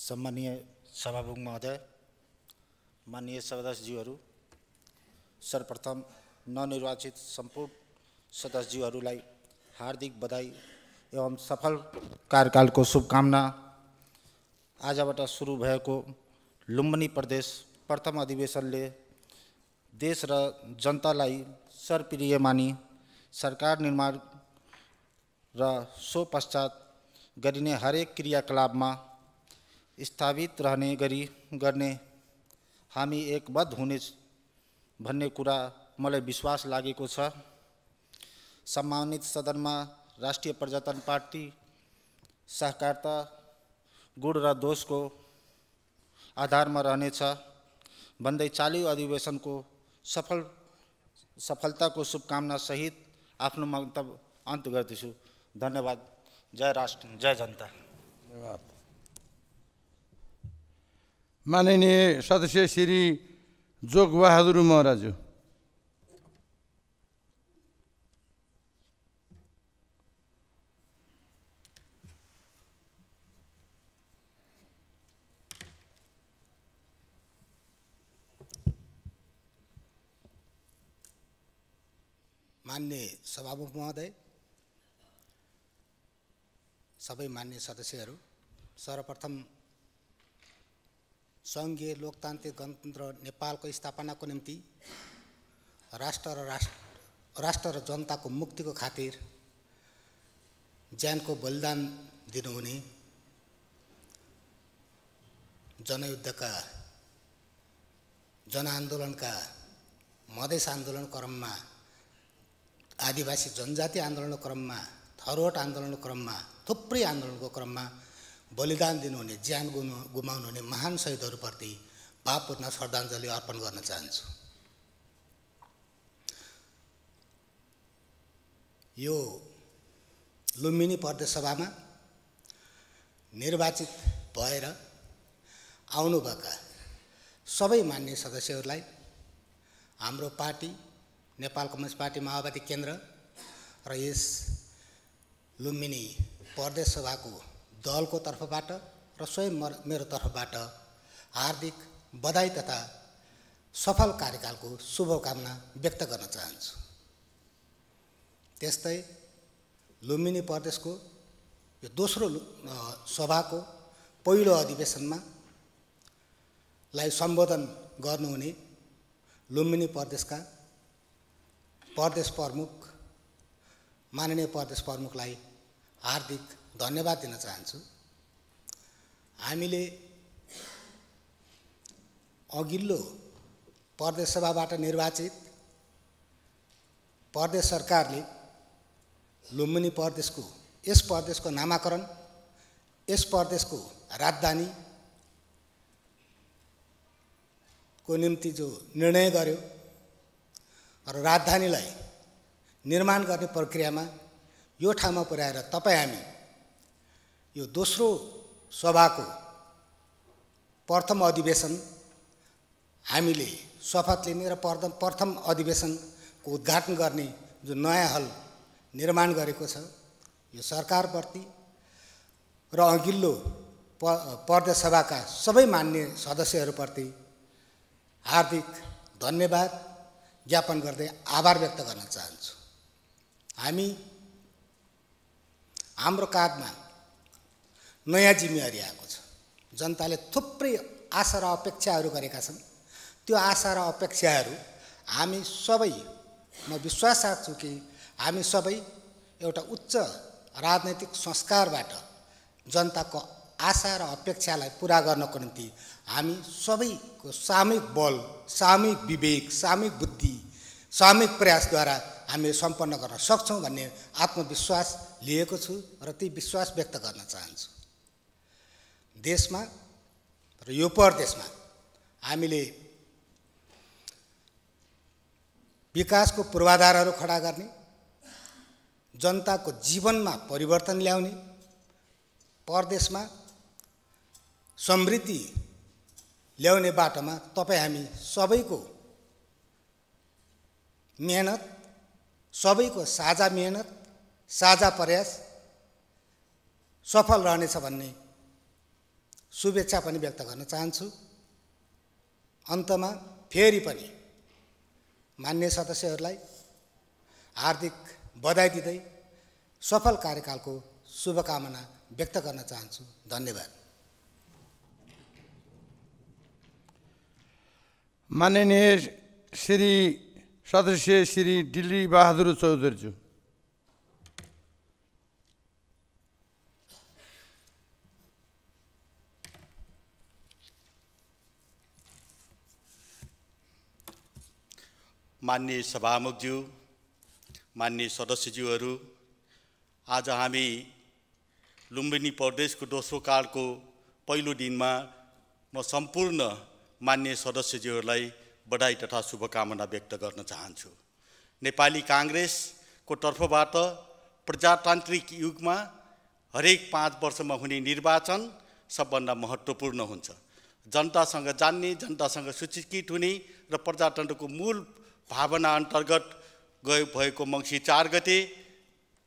सम्मानीय सभामुख महोदय माननीय सदस्यजी सर्वप्रथम ननिर्वाचित संपूर्ण सदस्यजी हार्दिक बधाई एवं सफल कार्यकाल को शुभकामना बट सुरू भो लुम्बनी प्रदेश प्रथम अधिवेशन ने देश रनता सर्वप्रिय मानि सरकार निर्माण रोपश्चात सो पश्चात गरिने क्रियाकलाप में स्थापित रहने गरी गर्ने हामी एकबद्ध हुने भन्ने कुरा मलाई विश्वास लागेको छ सम्मानित सदनमा राष्ट्रिय प्रजातन्त्र पार्टी सहकारिता गुण र दोषको आधारमा रहनेछ भन्दै चालु अधिवेशनको सफल सफलताको शुभकामना सहित आफ्नो मन्तव्य अन्त गर्दछु धन्यवाद जय राष्ट्र जय जनता धन्यवाद माननीय सदस्य श्री जोगबहादुर महाराजु मान्य सभामुख महोदय सबै मान्य सदस्यहरू सर्वप्रथम सङ्घीय लोकतान्त्रिक गणतन्त्र नेपालको स्थापनाको निम्ति राष्ट्र र राष्ट्र राष्ट्र र जनताको मुक्तिको खातिर ज्यानको बलिदान दिनुहुने जनयुद्धका जनआन्दोलनका मधेस आन्दोलन क्रममा आदिवासी जनजाति आन्दोलनको क्रममा थरोट आन्दोलनको क्रममा थुप्रै आन्दोलनको क्रममा बलिदान दिनुहुने ज्यान गुमा गुमाउनुहुने महान शहीदहरूप्रति भावपूर्ण श्रद्धाञ्जली अर्पण गर्न चाहन्छु यो लुम्बिनी प्रदेशसभामा निर्वाचित भएर आउनुभएका सबै मान्य सदस्यहरूलाई हाम्रो पार्टी नेपाल कम्युनिस्ट पार्टी माओवादी केन्द्र र यस लुम्बिनी प्रदेशसभाको दलको तर्फबाट र स्वयं मेरो तर्फबाट हार्दिक बधाई तथा सफल कार्यकालको शुभकामना व्यक्त गर्न चाहन्छु त्यस्तै लुम्बिनी प्रदेशको यो दोस्रो सभाको पहिलो अधिवेशनमा लाई सम्बोधन गर्नुहुने लुम्बिनी प्रदेशका प्रदेश प्रमुख माननीय प्रदेश प्रमुखलाई हार्दिक धन्यवाद दिन चाहन्छु हामीले अघिल्लो प्रदेश सभाबाट निर्वाचित प्रदेश सरकारले लुम्बिनी प्रदेशको यस प्रदेशको नामाकरण यस प्रदेशको राजधानी को निम्ति जो निर्णय गर्यो र राजधानीलाई निर्माण गर्ने प्रक्रियामा यो ठाउँमा पुर्याएर तपाईँ हामी यो दोस्रो सभाको प्रथम अधिवेशन हामीले शपथ लिने र प्रथम प्रथम अधिवेशनको उद्घाटन गर्ने जो नयाँ हल निर्माण गरेको छ यो सरकारप्रति र अघिल्लो प प्रदेशसभाका सबै मान्य सदस्यहरूप्रति हार्दिक धन्यवाद ज्ञापन गर्दै आभार व्यक्त गर्न चाहन्छु हामी हाम्रो काँधमा नयाँ जिम्मेवारी आएको छ जनताले थुप्रै आशा र अपेक्षाहरू गरेका छन् त्यो आशा र अपेक्षाहरू हामी सबै म विश्वास राख्छु कि हामी सबै एउटा उच्च राजनैतिक संस्कारबाट जनताको आशा र अपेक्षालाई पुरा गर्नको निम्ति हामी सबैको सामूहिक बल सामूहिक विवेक सामूहिक बुद्धि सामूहिक प्रयासद्वारा हामी सम्पन्न गर्न सक्छौँ भन्ने आत्मविश्वास लिएको छु र ती विश्वास व्यक्त गर्न चाहन्छु देशमा र यो परदेशमा हामीले विकासको पूर्वाधारहरू खडा गर्ने जनताको जीवनमा परिवर्तन ल्याउने परदेशमा समृद्धि ल्याउने बाटोमा तपाईँ हामी सबैको मेहनत सबैको साझा मेहनत साझा प्रयास सफल रहनेछ भन्ने शुभेच्छा पनि व्यक्त गर्न चाहन्छु अन्तमा फेरि पनि मान्य सदस्यहरूलाई हार्दिक बधाई दिँदै सफल कार्यकालको शुभकामना व्यक्त गर्न चाहन्छु धन्यवाद माननीय श्री सदस्य श्री दिल्ली बहादुर चौधरीज्यू मान्य सभामुखज्यू मान्य सदस्यज्यूहरू आज हामी लुम्बिनी प्रदेशको दोस्रो कालको पहिलो दिनमा म सम्पूर्ण मान्य सदस्यज्यूहरूलाई बधाई तथा शुभकामना व्यक्त गर्न चाहन्छु नेपाली काङ्ग्रेसको तर्फबाट प्रजातान्त्रिक युगमा हरेक पाँच वर्षमा हुने निर्वाचन सबभन्दा महत्त्वपूर्ण हुन्छ जनतासँग जान्ने जनतासँग सूचीकृत हुने र प्रजातन्त्रको मूल भावना अन्तर्गत गए भएको मङ्सी चार गते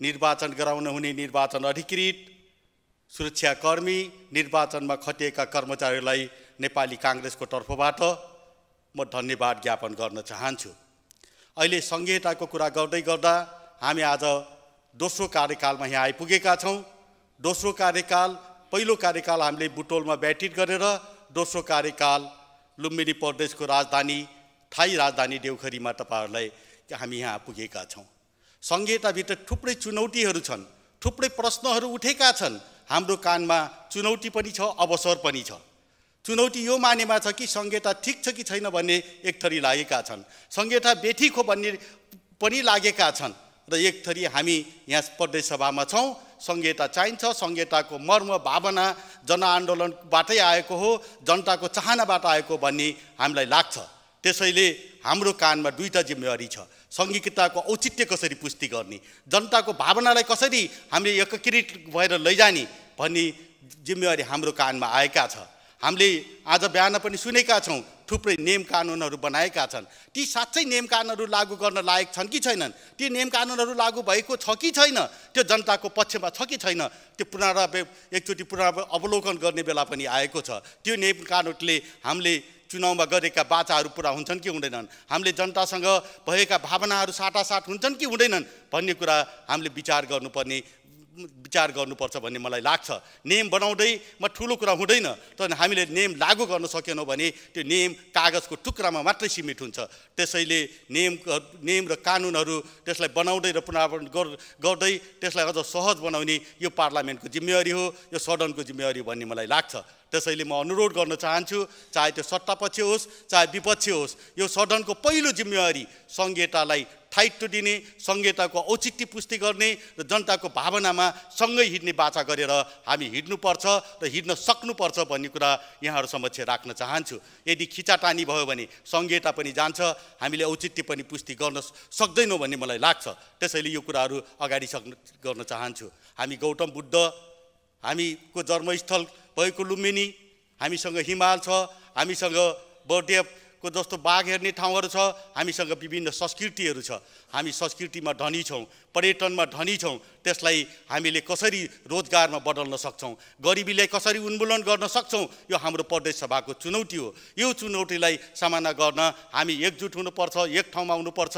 निर्वाचन गराउन हुने निर्वाचन अधिकृत सुरक्षाकर्मी निर्वाचनमा खटिएका कर्मचारीहरूलाई नेपाली काङ्ग्रेसको तर्फबाट म धन्यवाद ज्ञापन गर्न चाहन्छु अहिले सङ्घीयताको कुरा गर्दै गर्दा हामी आज दोस्रो कार्यकालमा यहाँ आइपुगेका छौँ दोस्रो कार्यकाल पहिलो कार्यकाल हामीले बुटोलमा ब्याटिट गरेर दोस्रो कार्यकाल लुम्बिनी प्रदेशको राजधानी स्थायी राजधानी देउखरीमा तपाईँहरूलाई हामी यहाँ पुगेका छौँ सङ्घीयताभित्र थुप्रै चुनौतीहरू छन् थुप्रै प्रश्नहरू उठेका छन् हाम्रो कानमा चुनौती पनि छ अवसर पनि छ चुनौती यो मानेमा छ कि सङ्घीयता ठिक छ कि छैन भन्ने एक थरी लागेका छन् सङ्घीयता बेठिक हो भन्ने पनि लागेका छन् र एक थरी हामी यहाँ प्रदेश सभामा छौँ सङ्घीयता चाहिन्छ सङ्घीयताको मर्म भावना जनआन्दोलनबाटै आएको हो जनताको चाहनाबाट आएको भन्ने हामीलाई लाग्छ त्यसैले हाम्रो कानमा दुईवटा जिम्मेवारी छ सङ्घीयताको औचित्य कसरी पुष्टि गर्ने जनताको भावनालाई कसरी हामीले एकीकृत भएर लैजाने भन्ने जिम्मेवारी हाम्रो कानमा आएका छ हामीले आज बिहान पनि सुनेका छौँ थुप्रै नियम कानुनहरू बनाएका छन् ती साँच्चै नियम कानुनहरू लागू गर्न लायक छन् कि छैनन् ती नियम कानुनहरू लागू भएको छ कि छैन त्यो जनताको पक्षमा छ कि छैन त्यो पुनरा एकचोटि पुनराव अवलोकन गर्ने बेला पनि आएको छ त्यो नियम कानुनले हामीले चुनावमा गरेका बाचाहरू पुरा हुन्छन् कि हुँदैनन् हामीले जनतासँग भएका भावनाहरू साटासाट हुन्छन् कि हुँदैनन् भन्ने कुरा हामीले विचार गर्नुपर्ने विचार गर्नुपर्छ भन्ने मलाई लाग्छ नियम बनाउँदैमा ठुलो कुरा हुँदैन तर हामीले नियम लागू गर्न सकेनौँ भने त्यो नियम कागजको टुक्रामा मात्रै सीमित हुन्छ त्यसैले नियम नियम र कानुनहरू त्यसलाई बनाउँदै र पुनरावरण गर्दै त्यसलाई अझ सहज बनाउने यो पार्लियामेन्टको जिम्मेवारी हो यो सदनको जिम्मेवारी हो भन्ने मलाई लाग्छ त्यसैले म अनुरोध गर्न चाहन्छु चाहे त्यो सत्तापक्ष होस् चाहे विपक्ष होस् यो सदनको पहिलो जिम्मेवारी सङ्घीयतालाई स्थायित्व दिने संहिताको औचित्य पुष्टि गर्ने र जनताको भावनामा सँगै हिँड्ने बाचा गरेर हामी हिँड्नुपर्छ र हिँड्न सक्नुपर्छ भन्ने कुरा यहाँहरू समक्ष राख्न चाहन्छु यदि खिचाटानी भयो भने संहिता पनि जान्छ हामीले औचित्य पनि पुष्टि गर्न सक्दैनौँ भन्ने मलाई लाग्छ त्यसैले यो कुराहरू अगाडि सक् गर्न चाहन्छु हामी गौतम बुद्ध हामीको जन्मस्थल भएको लुम्बिनी हामीसँग हिमाल छ हामीसँग बर्दिया को जस्तो बाघ हेर्ने ठाउँहरू छ हामीसँग विभिन्न संस्कृतिहरू छ हामी संस्कृतिमा धनी छौँ पर्यटनमा धनी छौँ त्यसलाई हामीले कसरी रोजगारमा बदल्न सक्छौँ गरिबीलाई कसरी उन्मूलन गर्न सक्छौँ यो हाम्रो प्रदेश सभाको चुनौती हो यो चुनौतीलाई सामना गर्न हामी एकजुट हुनुपर्छ एक ठाउँमा हुनुपर्छ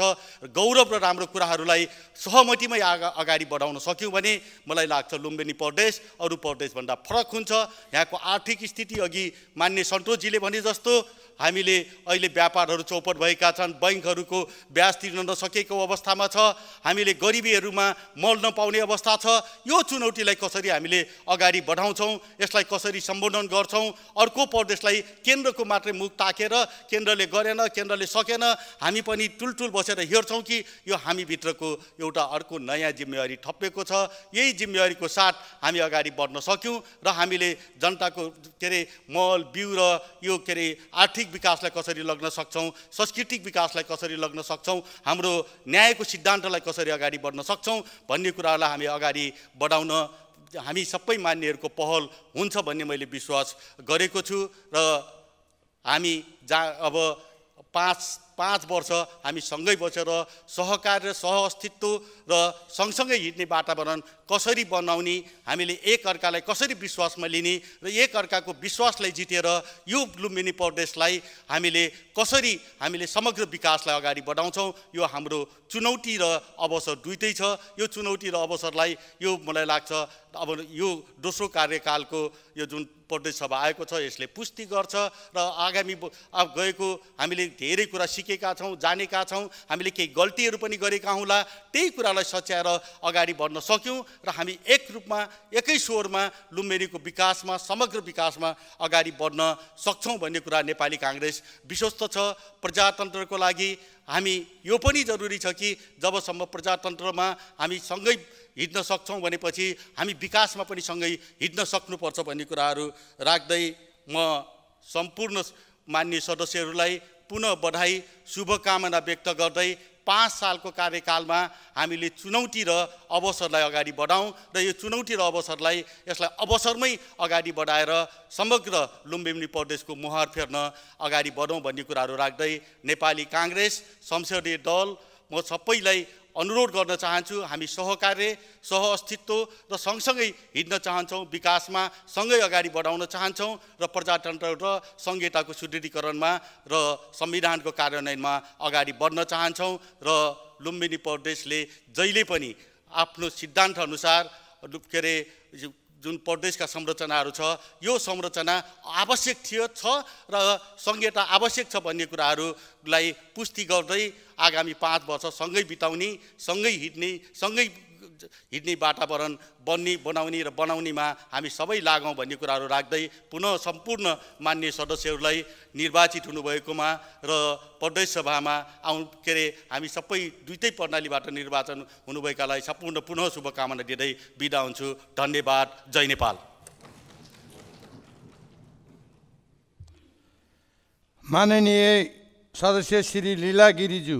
गौरव र राम्रो कुराहरूलाई सहमतिमै आगा अगाडि बढाउन सक्यौँ भने मलाई लाग्छ लुम्बिनी प्रदेश अरू प्रदेशभन्दा फरक हुन्छ यहाँको आर्थिक स्थिति अघि मान्य सन्तोषजीले भने जस्तो हामीले अहिले व्यापारहरू चौपट भएका छन् बैङ्कहरूको ब्याज तिर्न नसकेको अवस्थामा छ हामीले गरिबीहरूमा मल नपाउने अवस्था छ यो चुनौतीलाई कसरी हामीले अगाडि बढाउँछौँ यसलाई कसरी सम्बोधन गर्छौँ अर्को प्रदेशलाई केन्द्रको मात्रै मुख ताकेर केन्द्रले गरेन केन्द्रले सकेन हामी पनि टुलटुल बसेर हेर्छौँ कि यो हामीभित्रको एउटा अर्को नयाँ जिम्मेवारी थपिएको छ यही जिम्मेवारीको साथ हामी अगाडि बढ्न सक्यौँ र हामीले जनताको के अरे मल बिउ र यो के अरे आर्थिक विकासलाई कसरी लग्न सक्छौँ सांस्कृतिक विकासलाई कसरी लग्न सक्छौँ हाम्रो न्यायको सिद्धान्तलाई कसरी अगाडि बढ्न सक्छौँ भन्ने कुराहरूलाई हामी अगाडि बढाउन हामी सबै मान्नेहरूको पहल हुन्छ भन्ने मैले विश्वास गरेको छु र हामी जा अब पाँच पाँच वर्ष हामी सँगै बसेर सहकार्य सह अस्तित्व र सँगसँगै हिँड्ने वातावरण कसरी बनाउने हामीले एकअर्कालाई कसरी विश्वासमा लिने र एकअर्काको विश्वासलाई जितेर यो लुम्बिनी प्रदेशलाई हामीले कसरी हामीले समग्र विकासलाई अगाडि बढाउँछौँ यो हाम्रो चुनौती र अवसर दुइटै छ यो चुनौती र अवसरलाई यो मलाई लाग्छ अब यो दोस्रो कार्यकालको यो जुन प्रदेश सभा आएको छ यसले पुष्टि गर्छ र आगामी गएको हामीले धेरै कुरा सिक सिकेका छौँ जानेका छौँ हामीले केही गल्तीहरू पनि गरेका हौँला त्यही कुरालाई सच्याएर अगाडि बढ्न सक्यौँ र हामी एक रूपमा एकै स्वरमा लुम्बिनीको विकासमा समग्र विकासमा अगाडि बढ्न सक्छौँ भन्ने कुरा नेपाली काङ्ग्रेस विश्वस्त छ प्रजातन्त्रको लागि हामी यो पनि जरुरी छ कि जबसम्म प्रजातन्त्रमा हामी सँगै हिँड्न सक्छौँ भनेपछि हामी विकासमा पनि सँगै हिँड्न सक्नुपर्छ भन्ने कुराहरू राख्दै म सम्पूर्ण मान्य सदस्यहरूलाई पुनः बधाई शुभकामना व्यक्त गर्दै पाँच सालको कार्यकालमा हामीले चुनौती र अवसरलाई अगाडि बढाउँ र यो चुनौती र अवसरलाई यसलाई अवसरमै अगाडि बढाएर समग्र लुम्बिनी प्रदेशको मुहार फेर्न अगाडि बढौँ भन्ने कुराहरू राख्दै नेपाली काङ्ग्रेस संसदीय दल म सबैलाई अनुरोध गर्न चाहन्छु हामी सहकार्य सह अस्तित्व र सँगसँगै हिँड्न चाहन्छौँ विकासमा सँगै अगाडि बढाउन चाहन्छौँ र प्रजातन्त्र र सङ्घीयताको सुदृढीकरणमा र संविधानको कार्यान्वयनमा अगाडि बढ्न चाहन्छौँ र लुम्बिनी प्रदेशले जहिले पनि आफ्नो सिद्धान्तअनुसार के अरे जुन प्रदेशका संरचनाहरू छ यो संरचना आवश्यक थियो छ र सङ्घीयता आवश्यक छ भन्ने कुराहरूलाई पुष्टि गर्दै आगामी पाँच वर्ष सँगै बिताउने सँगै हिँड्ने सँगै हिँड्ने वातावरण बन्ने बनाउने र बनाउनेमा हामी सबै लागौँ भन्ने कुराहरू राख्दै पुनः सम्पूर्ण मान्य सदस्यहरूलाई निर्वाचित हुनुभएकोमा र प्रदेश सभामा आउँ के अरे हामी सबै दुइटै प्रणालीबाट निर्वाचन हुनुभएकालाई सम्पूर्ण पुनः शुभकामना दिँदै बिदा हुन्छु धन्यवाद जय नेपाल माननीय सदस्य श्री लीला गिरिज्यू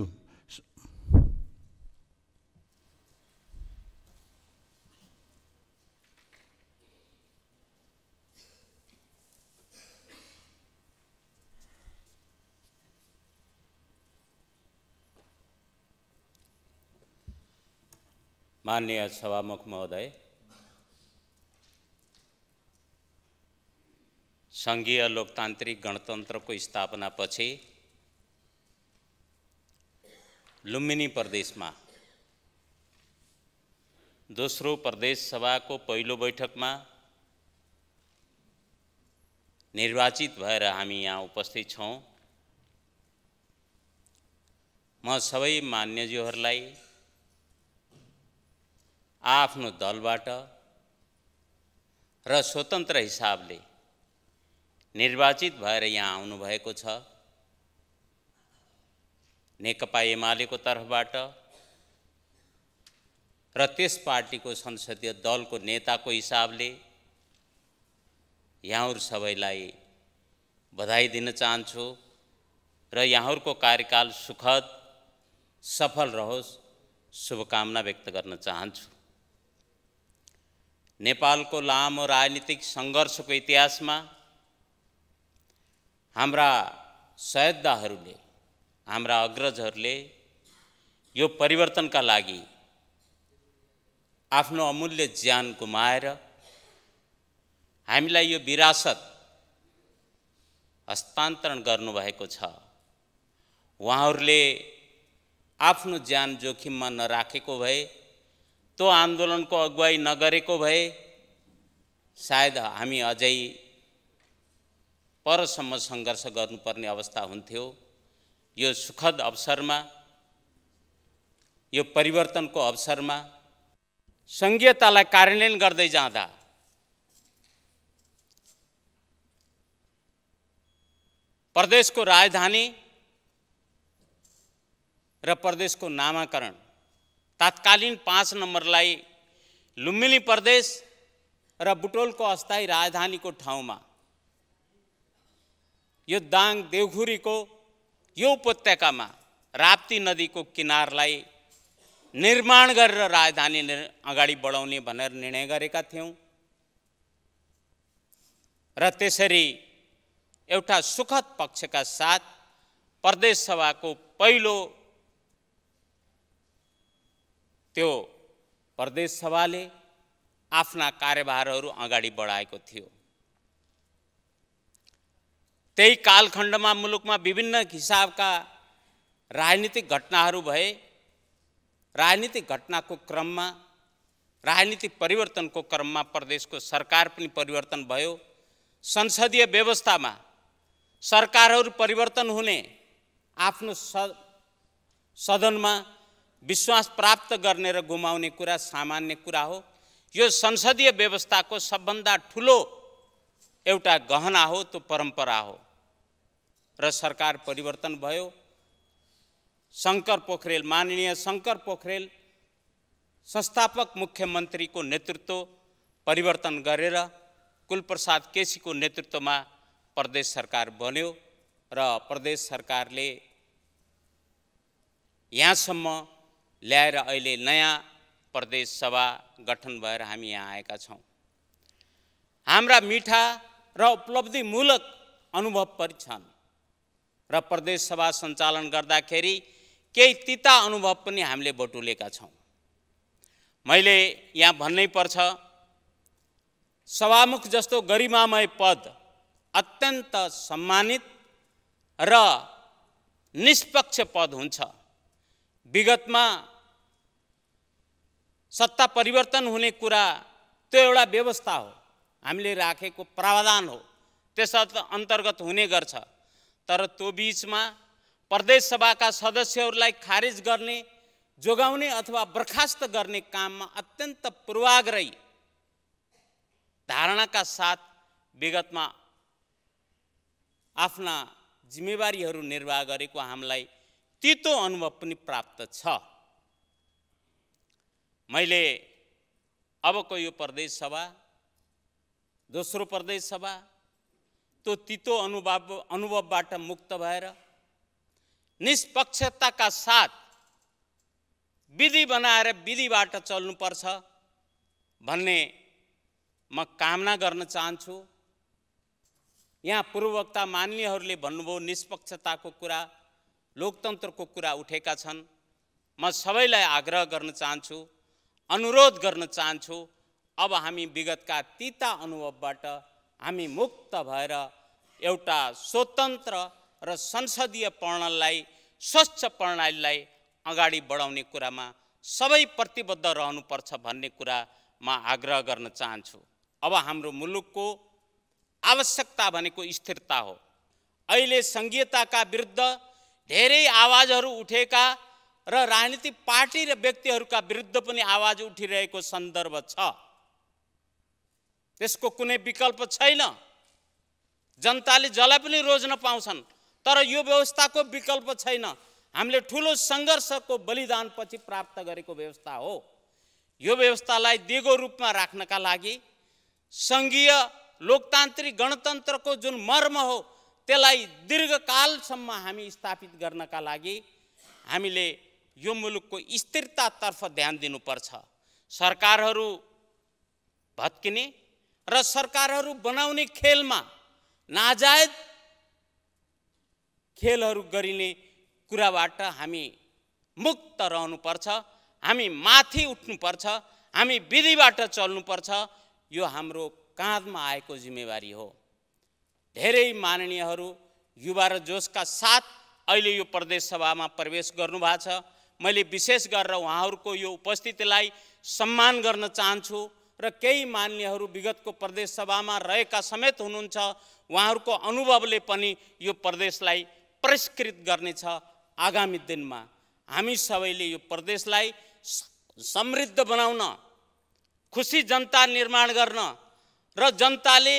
माननीय सभामुख महोदय सङ्घीय लोकतान्त्रिक गणतन्त्रको स्थापनापछि लुम्बिनी प्रदेशमा दोस्रो प्रदेश सभाको पहिलो बैठकमा निर्वाचित भएर हामी यहाँ उपस्थित छौँ म सबै मान्यज्यूहरूलाई आफ्नो दलबाट र स्वतन्त्र हिसाबले निर्वाचित भएर यहाँ आउनुभएको छ नेकपा एमालेको तर्फबाट र त्यस पार्टीको संसदीय दलको नेताको हिसाबले यहाँहरू सबैलाई बधाई दिन चाहन्छु र यहाँहरूको कार्यकाल सुखद सफल रहोस् शुभकामना व्यक्त गर्न चाहन्छु नेपालको लामो राजनीतिक सङ्घर्षको इतिहासमा हाम्रा सयद्दाहरूले हाम्रा अग्रजहरूले यो परिवर्तनका लागि आफ्नो अमूल्य ज्यान गुमाएर हामीलाई यो विरासत हस्तान्तरण गर्नुभएको छ उहाँहरूले आफ्नो ज्यान जोखिममा नराखेको भए त्यो आन्दोलनको अगुवाई नगरेको भए सायद हामी अझै परसम्म सङ्घर्ष गर्नुपर्ने अवस्था हुन्थ्यो यो सुखद अवसरमा यो परिवर्तनको अवसरमा सङ्घीयतालाई कार्यान्वयन गर्दै जाँदा प्रदेशको राजधानी र प्रदेशको नामाकरण तात्कालीन पाँच नम्बरलाई लुम्बिनी प्रदेश र बुटोलको अस्थायी राजधानीको ठाउँमा यो दाङ देवघुरीको यो उपत्यकामा राप्ती नदीको किनारलाई निर्माण गरेर राजधानी अगाडि बढाउने भनेर निर्णय गरेका थियौँ र त्यसरी एउटा सुखद पक्षका साथ प्रदेश सभाको पहिलो त्यो प्रदेश सभाले आफ्ना कार्यभारहरू अगाडि बढाएको थियो त्यही कालखण्डमा मुलुकमा विभिन्न हिसाबका राजनीतिक घटनाहरू भए राजनीतिक घटनाको क्रममा राजनीतिक परिवर्तनको क्रममा प्रदेशको सरकार पनि परिवर्तन भयो संसदीय व्यवस्थामा सरकारहरू परिवर्तन हुने आफ्नो सदनमा विश्वास प्राप्त गर्ने र गुमाउने कुरा सामान्य कुरा हो यो संसदीय व्यवस्थाको सबभन्दा ठुलो एउटा गहना हो त्यो परम्परा हो र सरकार परिवर्तन भयो शङ्कर पोखरेल माननीय शङ्कर पोखरेल संस्थापक मुख्यमन्त्रीको नेतृत्व परिवर्तन गरेर कुलप्रसाद केसीको नेतृत्वमा प्रदेश सरकार बन्यो र प्रदेश सरकारले यहाँसम्म ल्याएर अहिले नयाँ प्रदेश सभा गठन भएर हामी यहाँ आएका छौँ हाम्रा मिठा र उपलब्धिमूलक अनुभव पनि छन् र प्रदेश सभा सञ्चालन गर्दाखेरि केही तिता अनुभव पनि हामीले बटुलेका छौँ मैले यहाँ भन्नै पर्छ सभामुख जस्तो गरिमामय पद अत्यन्त सम्मानित र निष्पक्ष पद हुन्छ विगतमा सत्ता परिवर्तन हुने कुरा त्यो एउटा व्यवस्था हो हामीले राखेको प्रावधान हो त्यसर्थ अन्तर्गत हुने गर्छ तर त्यो बिचमा प्रदेशसभाका सदस्यहरूलाई खारेज गर्ने जोगाउने अथवा बर्खास्त गर्ने काममा अत्यन्त पूर्वाग्रही धारणाका साथ विगतमा आफ्ना जिम्मेवारीहरू निर्वाह गरेको हामीलाई तितो अनुभव पनि प्राप्त छ मैले अबको यो प्रदेश सभा दोस्रो प्रदेश सभा त्यो तितो अनुभव अनुभवबाट मुक्त भएर निष्पक्षताका साथ विधि बनाएर विधिबाट चल्नुपर्छ भन्ने म कामना गर्न चाहन्छु यहाँ पूर्ववक्ता मान्यहरूले भन्नुभयो निष्पक्षताको कुरा लोकतन्त्रको कुरा उठेका छन् म सबैलाई आग्रह गर्न चाहन्छु अनुरोध गर्न चाहन्छु अब हामी विगतका तिता अनुभवबाट हामी मुक्त भएर एउटा स्वतन्त्र र संसदीय प्रणालीलाई स्वच्छ प्रणालीलाई अगाडि बढाउने कुरामा सबै प्रतिबद्ध रहनुपर्छ भन्ने कुरा म आग्रह गर्न चाहन्छु अब हाम्रो मुलुकको आवश्यकता भनेको स्थिरता हो अहिले सङ्घीयताका विरुद्ध धेरै आवाजहरू उठेका र राजनीतिक पार्टी र व्यक्तिहरूका विरुद्ध पनि आवाज उठिरहेको सन्दर्भ छ त्यसको कुनै विकल्प छैन जनताले जसलाई पनि रोज्न पाउँछन् तर यो व्यवस्थाको विकल्प छैन हामीले ठुलो सङ्घर्षको बलिदानपछि प्राप्त गरेको व्यवस्था हो यो व्यवस्थालाई दिगो रूपमा राख्नका लागि सङ्घीय लोकतान्त्रिक गणतन्त्रको जुन मर्म हो त्यसलाई दीर्घकालसम्म हामी स्थापित गर्नका लागि हामीले यो मुलुकको स्थिरतातर्फ ध्यान दिनुपर्छ सरकारहरू भत्किने र सरकारहरू बनाउने खेलमा नाजायज खेलहरू गरिने कुराबाट हामी मुक्त रहनुपर्छ हामी माथि उठ्नुपर्छ हामी विधिबाट चल्नुपर्छ यो हाम्रो काँधमा आएको जिम्मेवारी हो धेरै माननीयहरू युवा र जोसका साथ अहिले यो प्रदेश सभामा प्रवेश गर्नुभएको छ मैले विशेष गरेर उहाँहरूको यो उपस्थितिलाई सम्मान गर्न चाहन्छु र केही मान्यहरू विगतको प्रदेशसभामा रहेका समेत हुनुहुन्छ उहाँहरूको अनुभवले पनि यो प्रदेशलाई परिष्कृत गर्नेछ आगामी दिनमा हामी सबैले यो प्रदेशलाई समृद्ध बनाउन खुसी जनता निर्माण गर्न र जनताले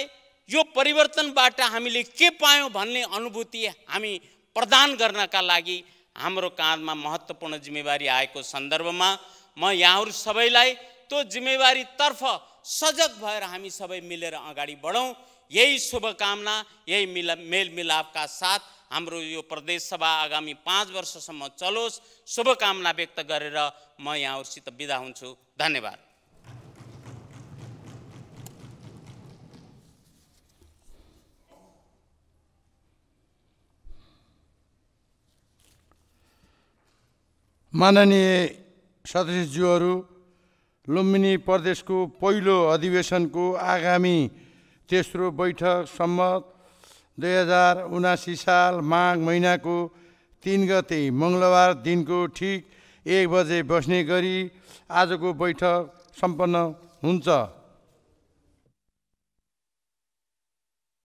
यो परिवर्तनबाट हामीले के पायौँ भन्ने अनुभूति हामी प्रदान गर्नका लागि हाम्रो काँधमा महत्त्वपूर्ण जिम्मेवारी आएको सन्दर्भमा म यहाँहरू सबैलाई त्यो जिम्मेवारीतर्फ सजग भएर हामी सबै मिलेर अगाडि बढौँ यही शुभकामना यही मिला मेलमिलापका साथ हाम्रो यो प्रदेश सभा आगामी पाँच वर्षसम्म चलोस् शुभकामना व्यक्त गरेर म यहाँहरूसित बिदा हुन्छु धन्यवाद माननीय सदस्यज्यूहरू लुम्बिनी प्रदेशको पहिलो अधिवेशनको आगामी तेस्रो बैठकसम्म दुई हजार उनासी साल माघ महिनाको तिन गते मङ्गलबार दिनको ठिक एक बजे बस्ने गरी आजको बैठक सम्पन्न हुन्छ